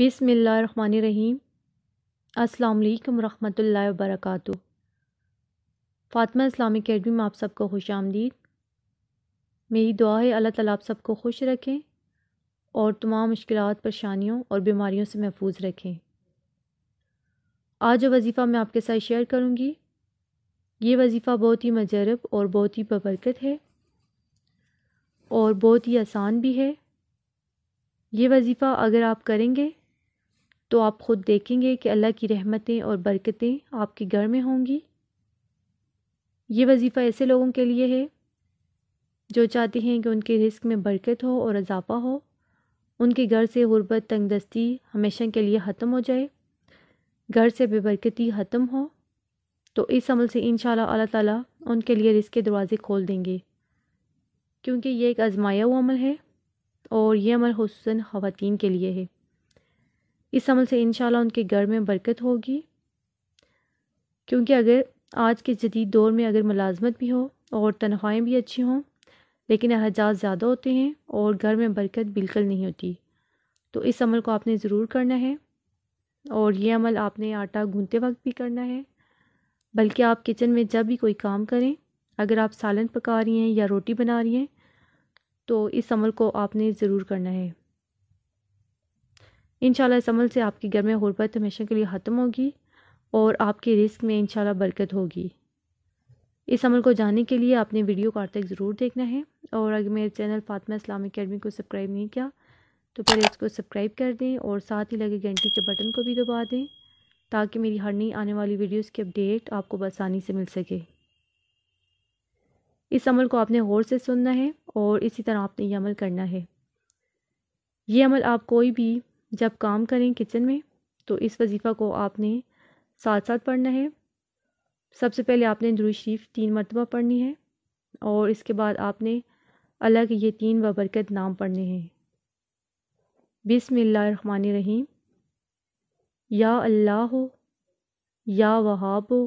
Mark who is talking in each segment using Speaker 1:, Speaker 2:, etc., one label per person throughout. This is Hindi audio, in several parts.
Speaker 1: बिसमीम् अल्लाम वरहमल वर्क फ़ातिमा इस्लामिक अकेडमी में आप सबको खुश आमदीद मेरी दुआ है अल्लाह ताला आप सबको खुश रखें और तमाम मुश्किल परेशानियों और बीमारियों से महफूज रखें आज जो वजीफ़ा मैं आपके साथ शेयर करूँगी ये वजीफ़ा बहुत ही मजरब और बहुत ही बबरकत है और बहुत ही आसान भी है ये वजीफ़ा अगर आप करेंगे तो आप ख़ुद देखेंगे कि अल्लाह की रहमतें और बरकतें आपके घर में होंगी ये वजीफ़ा ऐसे लोगों के लिए है जो चाहते हैं कि उनके रिस्क में बरकत हो और इजाफ़ा हो उनके घर से गुर्बत तंगदस्ती हमेशा के लिए ख़त्म हो जाए घर से बेबरकती ख़त्म हो तो इस अमल से इन अल्लाह ताला उनके लिए रिस्क के दरवाज़े खोल देंगे क्योंकि ये एक आजमाया हुआ अमल है और ये अमल खूस ख़वान के लिए है इस अमल से इनशाला उनके घर में बरकत होगी क्योंकि अगर आज के जदीद दौर में अगर मुलाजमत भी हो और तनख्वाहें भी अच्छी हों लेकिन अहजात ज़्यादा होते हैं और घर में बरकत बिल्कुल नहीं होती तो इस अमल को आपने ज़रूर करना है और ये अमल आपने आटा गूंथते वक्त भी करना है बल्कि आप किचन में जब भी कोई काम करें अगर आप सालन पका रही हैं या रोटी बना रही हैं तो इस अमल को आपने ज़रूर करना है इन इस अमल से आपके घर में गुरबत हमेशा के लिए ख़त्म होगी और आपके रिस्क में इन बरकत होगी इस अमल को जानने के लिए आपने वीडियो को आठ तक ज़रूर देखना है और अगर मेरे चैनल फातमा इस्लामिक अकेडमी को सब्सक्राइब नहीं किया तो पहले इसको सब्सक्राइब कर दें और साथ ही लगे घंटी के बटन को भी दबा दें ताकि मेरी हर नई आने वाली वीडियोस की अपडेट आपको बसानी से मिल सके इस अमल को आपने गौर से सुनना है और इसी तरह आपने ये अमल करना है ये अमल आप कोई भी जब काम करें किचन में तो इस वजीफ़ा को आपने साथ साथ पढ़ना है सबसे पहले आपने दुरुज शरीफ तीन मरतबा पढ़नी है और इसके बाद आपने अलग ये तीन बबरकत नाम पढ़ने हैं बिसमान रहीम या अल्लाह हो या वहाब हो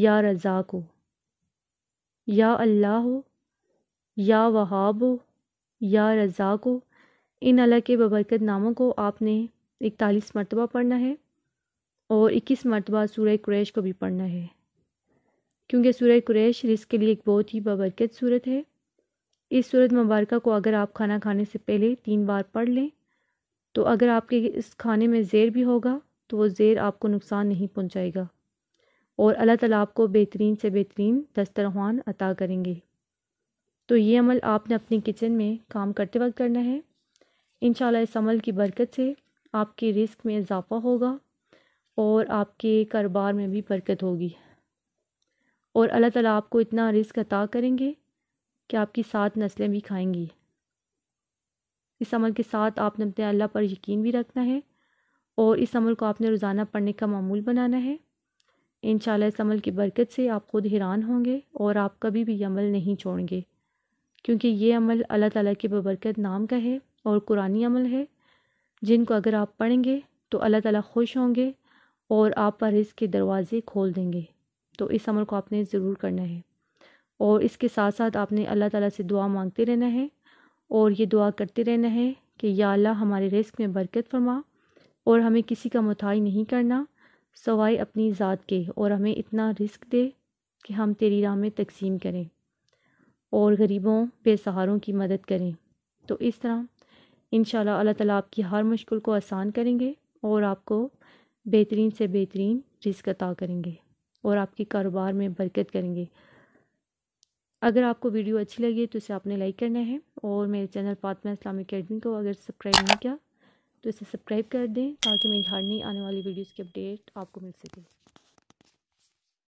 Speaker 1: या रज़ाक हो या अल्लाह हो या वहाब हो या रज़ाक हो इन अल्लाह के बबरकत नामों को आपने इकतालीस मरतबा पढ़ना है और इक्कीस मरतबा सूर्य क्रैश को भी पढ़ना है क्योंकि सूर्य क्रैश रिस्क के लिए एक बहुत ही बबरकत सूरत है इस सूरत मुबारक को अगर आप खाना खाने से पहले तीन बार पढ़ लें तो अगर आपके इस खाने में ज़ेर भी होगा तो वो ज़ेर आपको नुकसान नहीं पहुंचाएगा और अल्लाह ताला आपको बेहतरीन से बेहतरीन दस्तरखान अता करेंगे तो ये अमल आपने अपने किचन में काम करते वक्त करना है इन इस अमल की बरकत से आपके रिस्क में इजाफ़ा होगा और आपके कारोबार में भी बरकत होगी और अल्लाह ताला आपको इतना रिस्क अता करेंगे कि आपकी सात नस्लें भी खाएंगी इस अमल के साथ आपने अपने अल्लाह पर यकीन भी रखना है और इस अमल को आपने रोज़ाना पढ़ने का मामूल बनाना है इन इस अमल की बरकत से आप ख़ुद हैरान होंगे और आप कभी भी अमल नहीं छोड़ेंगे क्योंकि ये अमल अल्लाह ताला के बबरकत नाम का है और कुरानी अमल है जिनको अगर आप पढ़ेंगे तो अल्लाह ताला खुश होंगे और आप पर इसके दरवाज़े खोल देंगे तो इस अमल को आपने ज़रूर करना है और इसके साथ साथ आपने अल्लाह ताला से दुआ मांगते रहना है और ये दुआ करते रहना है कि या अल्लाह हमारे रिस्क में बरकत फरमा और हमें किसी का मुताई नहीं करना सवाए अपनी ज़ात के और हमें इतना रिस्क दे कि हम तेरी राह में तकसीम करें और गरीबों बेसहारों की मदद करें तो इस तरह इन अल्लाह ताला आपकी हर मुश्किल को आसान करेंगे और आपको बेहतरीन से बेहतरीन रिस्क अता करेंगे और आपके कारोबार में बरकत करेंगे अगर आपको वीडियो अच्छी लगी तो इसे आपने लाइक करना है और मेरे चैनल फातमा इस्लामिक अकेडमी को अगर सब्सक्राइब नहीं किया तो इसे सब्सक्राइब कर दें ताकि मेरी हर नई आने वाली वीडियोज़ की अपडेट आपको मिल सके